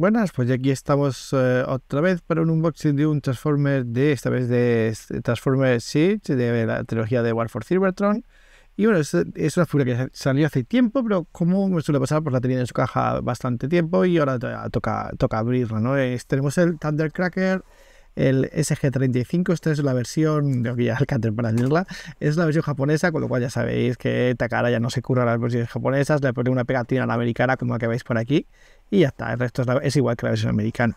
Buenas, pues aquí estamos eh, otra vez para un unboxing de un Transformer de esta vez de este, Transformer Siege de la trilogía de War for Cybertron. Y bueno, es, una figura que salió hace tiempo, pero como me suele pasar, pues la tenía en su caja bastante tiempo y ahora toca, toca abrirla, ¿no? tenemos el Thundercracker, el SG35. Esta es la versión, de para decirla, es la versión japonesa, con lo cual ya sabéis que Takara ya no se curra las versiones japonesas, le pone una pegatina a la americana como la que veis por aquí y ya está, el resto es, igual que la versión americana.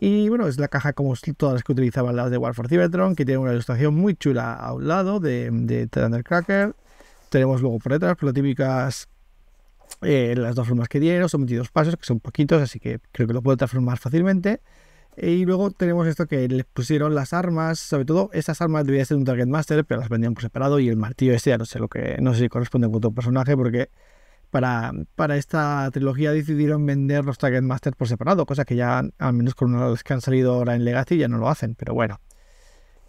Y bueno, es la caja como todas las que utilizaban las de War for Cybertron, que tiene una ilustración muy chula a un lado de, de Thundercracker. Tenemos luego por detrás pues, las típicas, eh, las dos formas que dieron, son 22 pasos, que son poquitos, así que creo que lo puedo transformar fácilmente. Y luego tenemos esto que les pusieron las armas, sobre todo esas armas debían ser un Target Master, pero las vendían por separado y el martillo ese ya no sé lo que no sé si corresponde con otro personaje porque para, para esta trilogía decidieron vender los Target master por separado, cosa que ya al menos con una de que han salido ahora en Legacy ya no lo hacen, pero bueno.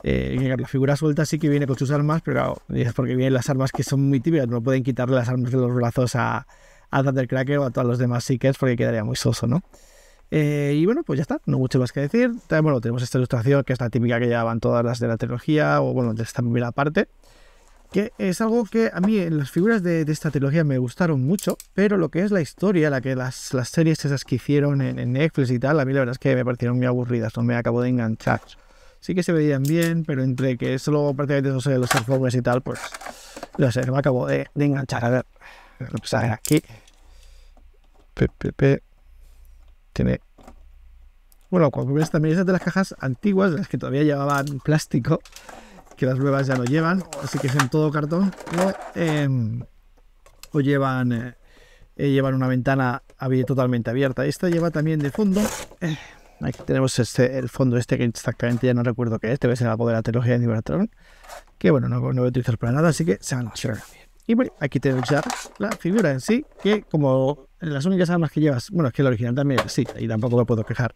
Eh, la figura suelta sí que viene con sus armas, pero es porque vienen las armas que son muy típicas, no pueden quitarle las armas de los brazos a, a Thundercracker o a todos los demás Seekers porque quedaría muy soso, ¿no? Eh, y bueno, pues ya está, no mucho más que decir. Bueno, tenemos esta ilustración que es la típica que llevaban todas las de la trilogía, o bueno, de esta primera parte, que es algo que a mí en las figuras de, esta trilogía me gustaron mucho, pero lo que es la historia, la que las, las series esas que hicieron en, Netflix y tal, a mí la verdad es que me parecieron muy aburridas, no me acabo de enganchar. Sí que se veían bien, pero entre que Solo prácticamente no sé, los Transformers y tal, pues no sé, me acabo de, enganchar. A ver, vamos a ver aquí. Pepepe bueno, cuando ves también esas de las cajas antiguas, las que todavía llevaban plástico, que las nuevas ya no llevan, así que es en todo cartón, em, o, llevan, eh, eh, llevan una ventana totalmente abierta. Esta lleva también de fondo... Eh, aquí tenemos este, el fondo este que exactamente ya no recuerdo qué es, debe ser algo de la tecnología de Cybertron, que bueno, no, no voy a utilizar para nada, así que se van a bien. Y bueno, aquí tengo ya la figura en sí, que como las únicas armas que llevas, bueno, es que el original también, sí, y tampoco lo puedo quejar.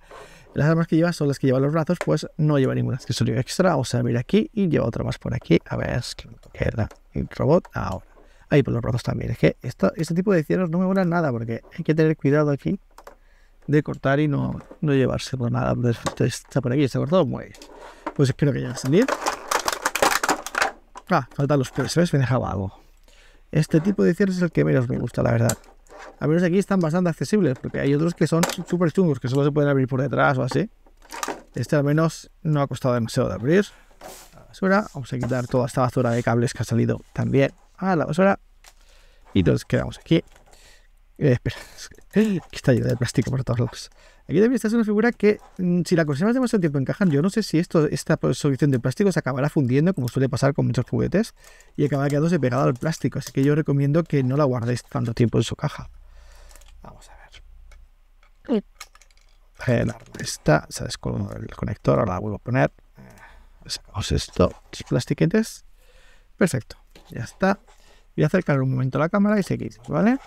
Las armas que llevas son las que llevan los brazos, pues no lleva ningún accesorio extra. o sea mira aquí y lleva otra más por aquí. A ver, es que queda el robot ahora. Ahí por los brazos también. Es que esto, este tipo de cielos no me mola nada porque hay que tener cuidado aquí de cortar y no, no por nada. Está por aquí, está cortado, muy bien. Pues espero que ya va a salir. Ah, faltan los pies, ¿ves? Me dejaba algo. Este tipo de cierres es el que menos me gusta, la verdad. al menos aquí están bastante accesibles, porque hay otros que son súper chungos, que solo se pueden abrir por detrás o así. Este al menos no ha costado demasiado de abrir. la basura, vamos a quitar toda esta basura de cables que ha salido también a la basura. Y entonces quedamos aquí. Eh, espera, está lleno de plástico por todos lados. Aquí también está una figura que, mm, si la conservas demasiado tiempo, encajan. Yo no sé si esto, esta solución de plástico se acabará fundiendo, como suele pasar con muchos juguetes, y acabará quedándose pegada al plástico. Así que yo recomiendo que no la guardéis tanto tiempo en su caja. Vamos a ver. está, se ha descolgado el conector, ahora la vuelvo a poner. Ah. Sacamos esto, plastiquetes. Perfecto, ya está. Voy a acercar un momento la cámara y seguís, ¿vale?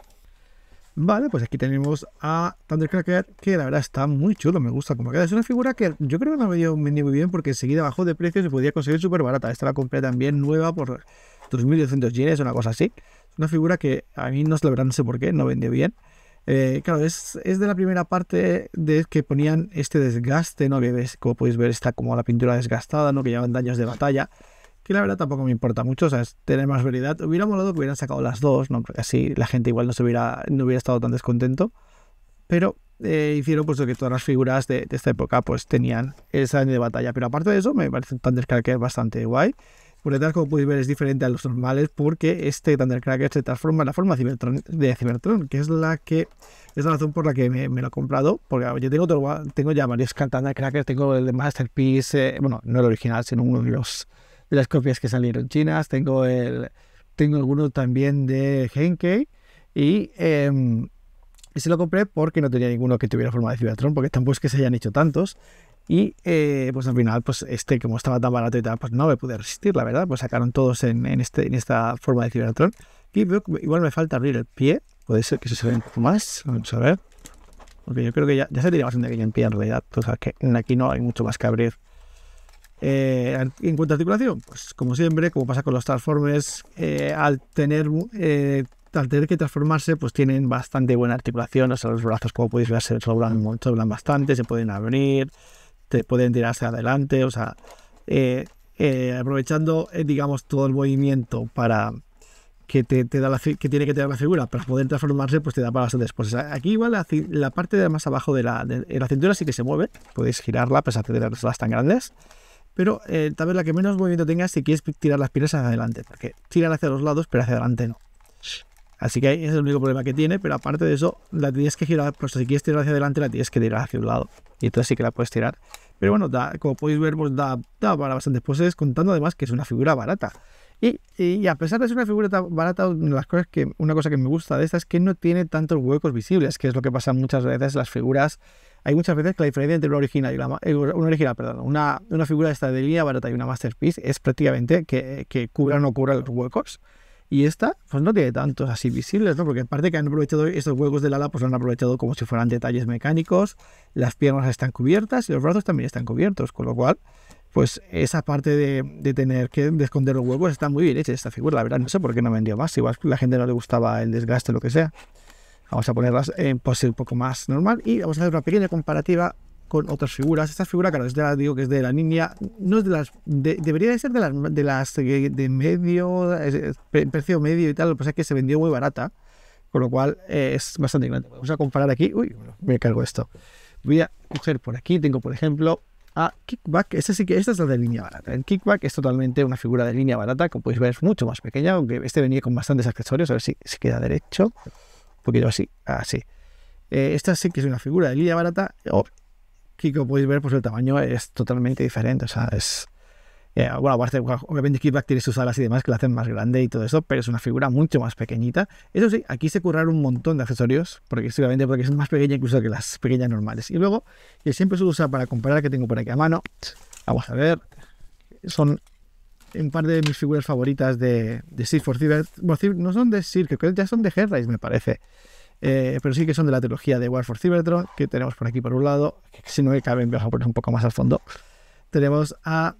Vale, pues aquí tenemos a Thundercracker, que la verdad está muy chulo, me gusta como queda. Es una figura que yo creo que no vendió muy bien porque enseguida bajó de precio y se podía conseguir súper barata. Esta la compré también nueva por 2.200 yenes, una cosa así. Es una figura que a mí no se lo verán, no sé por qué, no vendió bien. Eh, claro, es, de la primera parte de que ponían este desgaste, ¿no? Que como podéis ver, está como la pintura desgastada, ¿no? Que llevan daños de batalla que la verdad tampoco me importa mucho, o sea, es tener más variedad. Hubiera molado que hubieran sacado las dos, ¿no? así la gente igual no, se hubiera, no hubiera estado tan descontento, pero eh, hicieron pues que todas las figuras de, esta época pues tenían año de batalla. Pero aparte de eso, me parece un Thundercracker bastante guay. Por detrás, como podéis ver, es diferente a los normales porque este Thundercracker se transforma en la forma de Cybertron, que es la que es la razón por la que me, lo he comprado. Porque yo tengo, tengo ya varios Thundercrackers, tengo el de Masterpiece, eh, bueno, no el original, sino uno de los de las copias que salieron chinas, tengo, el, tengo alguno también de Henkei y eh, se lo compré porque no tenía ninguno que tuviera forma de Cybertron, porque tampoco es que se hayan hecho tantos. Y eh, pues al final, pues este, como estaba tan barato y tal, pues no me pude resistir, la verdad. Pues sacaron todos en, en este, en esta forma de Cybertron. Y veo que igual me falta abrir el pie. Puede ser que se vea un poco más. Vamos a ver. Porque yo creo que ya, ya se tiene bastante que yo en pie en realidad. O que aquí no hay mucho más que abrir. Eh, en cuanto a articulación, pues como siempre, como pasa con los Transformers, eh, al, tener, eh, tener que transformarse, pues tienen bastante buena articulación. O sea, los brazos, como podéis ver, se sobran, bastante, se pueden abrir, te pueden tirarse adelante. O sea, aprovechando, digamos, todo el movimiento para, que, te, da que tiene que tener la figura para poder transformarse, pues te da para hacer cosas. aquí igual la, parte de más abajo de la, de, la, cintura sí que se mueve, podéis girarla, a pesar de las tan grandes pero eh, tal vez la que menos movimiento tenga si quieres tirar las piernas hacia adelante, porque tiran hacia los lados, pero hacia adelante no. Así que ahí es el único problema que tiene, pero aparte de eso, la tienes que girar, pues si quieres tirar hacia adelante, la tienes que tirar hacia un lado, y entonces sí que la puedes tirar. Pero bueno, como podéis ver, pues da, da para bastantes poses, contando además que es una figura barata. Y, a pesar de ser una figura tan barata, las cosas que, una cosa que me gusta de esta es que no tiene tantos huecos visibles, que es lo que pasa muchas veces las figuras. Hay muchas veces que la diferencia entre una original y eh, una original, una, figura de esta barata y una masterpiece es prácticamente que, que cubra o no cubra los huecos. Y esta, pues no tiene tantos así visibles, ¿no? Porque aparte que han aprovechado estos huecos del ala, pues lo han aprovechado como si fueran detalles mecánicos, las piernas están cubiertas y los brazos también están cubiertos, con lo cual pues esa parte de, tener que esconder los huevos está muy bien hecha esta figura, la verdad. No sé por qué no vendió más. Igual la gente no le gustaba el desgaste o lo que sea. Vamos a ponerlas en pose un poco más normal y vamos a hacer una pequeña comparativa con otras figuras. Esta figura, claro, es digo que es de la niña, no es de las, debería de ser de las, de medio, precio medio y tal, lo que pasa es que se vendió muy barata, con lo cual eh, es bastante grande. Vamos a comparar aquí, uy, me cargo esto. Voy a coger por aquí, tengo por ejemplo a ah, Kickback. esta sí que, esta es la de línea barata. El Kickback es totalmente una figura de línea barata, como podéis ver, es mucho más pequeña, aunque este venía con bastantes accesorios. A ver si, si queda derecho. Un poquito así, así. Eh, esta sí que es una figura de línea barata. o que como podéis ver, pues el tamaño es totalmente diferente. O sea, es, eh, bueno, aparte, obviamente Kickback tiene sus alas y demás que la hacen más grande y todo eso, pero es una figura mucho más pequeñita. Eso sí, aquí se curraron un montón de accesorios, porque seguramente porque es más pequeña incluso que las pequeñas normales. Y luego, que siempre se usa para comparar que tengo por aquí a mano, vamos a ver, son un par de mis figuras favoritas de, de Seed for Cyber. no son de que ya son de Hellraise, me parece. Eh, pero sí que son de la trilogía de War for Cybertron, que tenemos por aquí por un lado, si no me caben, voy a poner un poco más al fondo. Tenemos a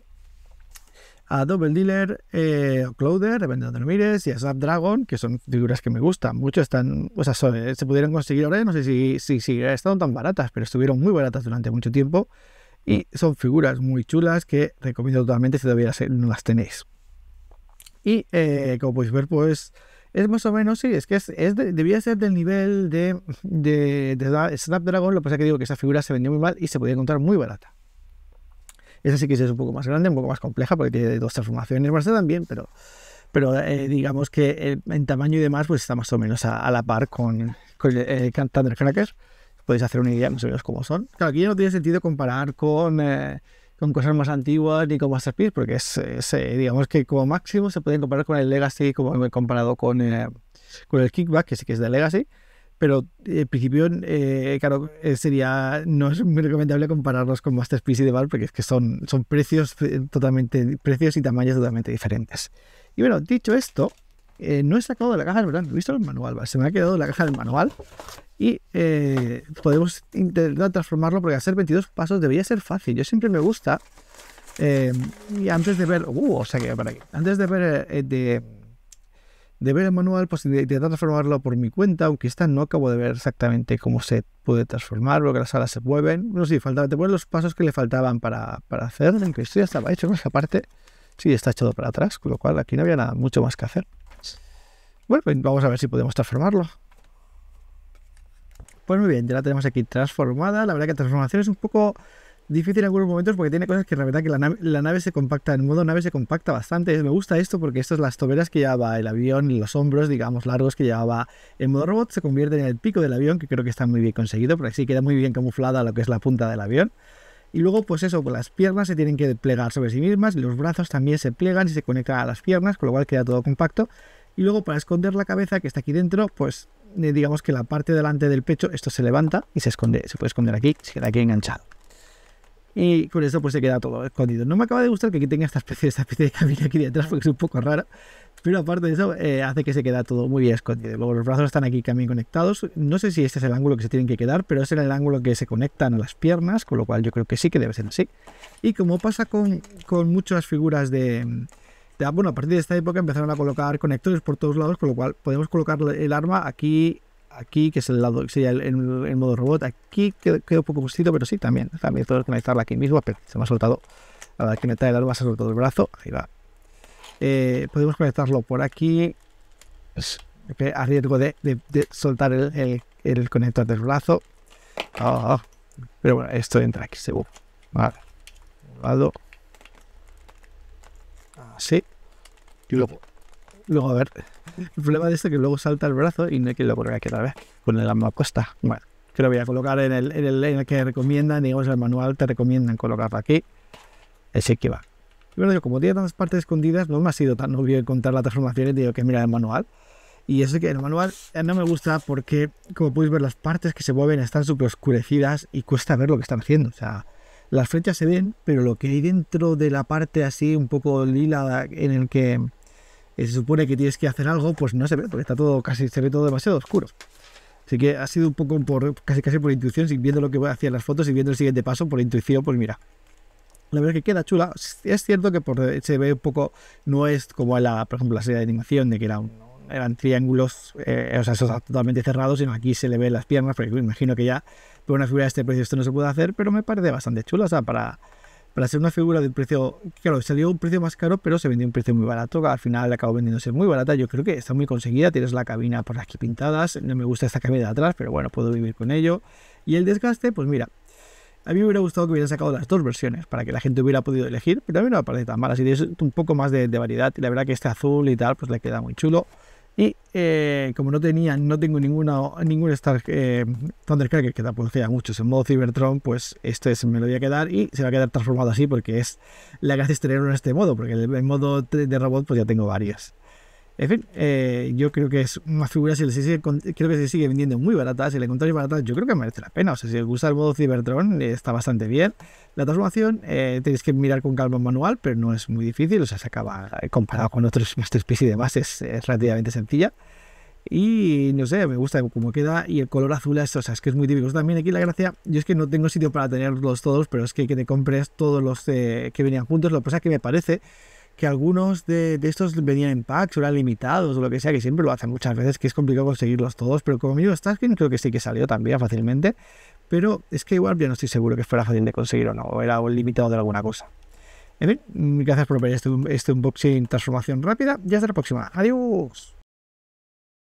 a Double Dealer, eh, Clouder, Vendedor de mires, y a Snapdragon, que son figuras que me gustan mucho. Están, o eh, se pudieron conseguir ahora, no sé si, si, si están tan baratas, pero estuvieron muy baratas durante mucho tiempo. Y son figuras muy chulas que recomiendo totalmente si todavía no las tenéis. Y eh, como podéis ver, pues es más o menos, sí, es que es, debía ser del nivel de, de, de Snapdragon, lo que pasa es que digo que esa figura se vendió muy mal y se podía encontrar muy barata. Esa sí que es un poco más grande, un poco más compleja, porque tiene dos transformaciones más también, pero, pero eh, digamos que eh, en tamaño y demás, pues está más o menos a, la par con, con eh, Thunder Cracker. Podéis hacer una idea más o cómo son. Claro, aquí no tiene sentido comparar con, con cosas más antiguas ni con Masterpiece, porque es, es digamos que como máximo se pueden comparar con el Legacy, como he comparado con, con el Kickback, que sí que es de Legacy pero eh, en principio, eh, claro, eh, sería, no es muy recomendable compararlos con Masterpiece y Deval porque es que son, son precios, totalmente, precios y tamaños totalmente diferentes. Y bueno, dicho esto, no he sacado de la caja, ¿verdad? No he visto el manual, ¿vale? se me ha quedado la caja del manual y podemos intentar transformarlo porque hacer 22 pasos debería ser fácil. Yo siempre me gusta, y antes de ver, uh, o sea que para aquí, antes de ver de de ver el manual, pues intentar transformarlo por mi cuenta, aunque esta no acabo de ver exactamente cómo se puede transformar, que las alas se mueven. No sé, sí, faltaba, te ponen los pasos que le faltaban para, para hacer, aunque esto ya estaba hecho, aparte esa parte sí está echado para atrás, con lo cual aquí no había nada mucho más que hacer. Bueno, pues vamos a ver si podemos transformarlo. Pues muy bien, ya la tenemos aquí transformada. La verdad que la transformación es un poco difícil en algunos momentos porque tiene cosas que la verdad que la nave, se compacta, en modo nave se compacta bastante. Me gusta esto porque estas las toberas que llevaba el avión y los hombros, digamos, largos que llevaba en modo robot se convierten en el pico del avión, que creo que está muy bien conseguido, porque así queda muy bien camuflada lo que es la punta del avión. Y luego, pues eso, las piernas se tienen que plegar sobre sí mismas, los brazos también se plegan y se conectan a las piernas, con lo cual queda todo compacto. Y luego, para esconder la cabeza que está aquí dentro, pues eh, digamos que la parte delante del pecho, esto se levanta y se esconde, se puede esconder aquí, se queda aquí enganchado. Y con eso pues se queda todo escondido. No me acaba de gustar que aquí tenga esta especie, de cabina aquí detrás porque es un poco rara. Pero aparte de eso, eh, hace que se queda todo muy bien escondido. Luego los brazos están aquí también conectados. No sé si este es el ángulo que se tienen que quedar, pero es el ángulo que se conectan a las piernas, con lo cual yo creo que sí que debe ser así. Y como pasa con, muchas figuras de, de... Bueno, a partir de esta época empezaron a colocar conectores por todos lados, con lo cual podemos colocar el arma aquí aquí, que es el lado, que sería el, modo robot, aquí quedó, quedó, un poco justito, pero sí, también, también que conectarla aquí mismo, se me ha soltado, a la que me trae el arma se ha soltado el brazo, ahí va. Eh, podemos conectarlo por aquí, a riesgo de, soltar el, el, conector del brazo. Ah, ah. pero bueno, esto entra aquí, seguro. Vale. lado. Así. Ah, y luego Luego, a ver, el problema de esto es que luego salta el brazo y no hay que lo colocar aquí otra vez, con el arma costa. Bueno, que lo voy a colocar en el, en el, en el que recomiendan, digamos, el manual te recomiendan colocarlo aquí. Así que va. Y bueno, yo como tenía tantas partes escondidas, no me ha sido tan obvio encontrar las transformaciones, digo que mira el manual. Y eso que el manual eh, no me gusta porque, como podéis ver, las partes que se mueven están súper oscurecidas y cuesta ver lo que están haciendo. O sea, las flechas se ven, pero lo que hay dentro de la parte así un poco lila en el que se supone que tienes que hacer algo, pues no se ve, porque está todo casi, se ve todo demasiado oscuro. Así que ha sido un poco por, casi casi por intuición, viendo lo que voy hacer en las fotos y viendo el siguiente paso por intuición, pues mira. La verdad es que queda chula. Es cierto que por, se ve un poco, no es como la, por ejemplo, la serie de animación, de que eran triángulos, eh, o sea, totalmente cerrados, sino aquí se le ven las piernas, porque me imagino que ya por una figura de este precio esto no se puede hacer, pero me parece bastante chula, o sea, para, para ser una figura de un precio, claro, salió un precio más caro, pero se vendió un precio muy barato, al final acabó vendiéndose muy barata, yo creo que está muy conseguida, tienes la cabina por aquí pintadas, no me gusta esta cabina de atrás, pero bueno, puedo vivir con ello. Y el desgaste, pues mira, a mí me hubiera gustado que hubieran sacado las dos versiones para que la gente hubiera podido elegir, pero a mí no me parece tan mal. Así tienes un poco más de, variedad. Y la verdad que este azul y tal, pues le queda muy chulo. Y eh, como no tenía, no tengo ninguna, ningún Star, eh, Thundercracker que tampoco sea muchos en modo Cybertron, pues este se me lo voy a quedar y se va a quedar transformado así porque es la gracia este tenerlo en este modo, porque en modo de robot pues ya tengo varias. En fin, eh, yo creo que es una figura, si creo que se sigue vendiendo muy barata, si la encontráis barata, yo creo que merece la pena. O sea, si os gusta el modo Cybertron, eh, está bastante bien. La transformación eh, tenéis que mirar con calma el manual, pero no es muy difícil, o sea, se acaba comparado con otros Masterpiece y demás, es, relativamente sencilla. Y no sé, me gusta cómo queda. Y el color azul es, o sea, es que es muy típico. También aquí la gracia, yo es que no tengo sitio para tenerlos todos, pero es que, que te compres todos los que venían juntos. Lo que pasa es que me parece que algunos de, estos venían en packs o eran limitados o lo que sea, que siempre lo hacen muchas veces, que es complicado conseguirlos todos, pero como digo, Starscream creo que sí que salió también fácilmente, pero es que igual ya no estoy seguro que fuera fácil de conseguir o no, o era limitado de alguna cosa. En fin, mm, gracias por ver este, este unboxing transformación rápida y hasta la próxima. Adiós.